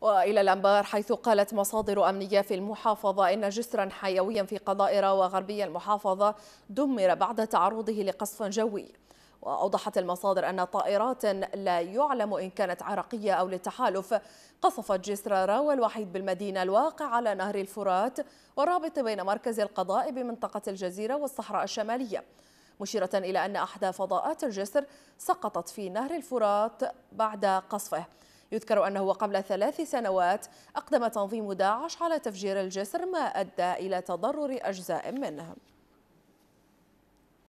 وإلى الأنبار حيث قالت مصادر أمنية في المحافظة إن جسرا حيويا في قضائر وغربي المحافظة دمر بعد تعرضه لقصف جوي وأوضحت المصادر أن طائرات لا يعلم إن كانت عراقية أو للتحالف قصفت جسر راوى الوحيد بالمدينة الواقع على نهر الفرات والرابط بين مركز القضاء بمنطقة الجزيرة والصحراء الشمالية مشيرة إلى أن أحدى فضاءات الجسر سقطت في نهر الفرات بعد قصفه يذكر أنه قبل ثلاث سنوات أقدم تنظيم داعش على تفجير الجسر ما أدى إلى تضرر أجزاء منه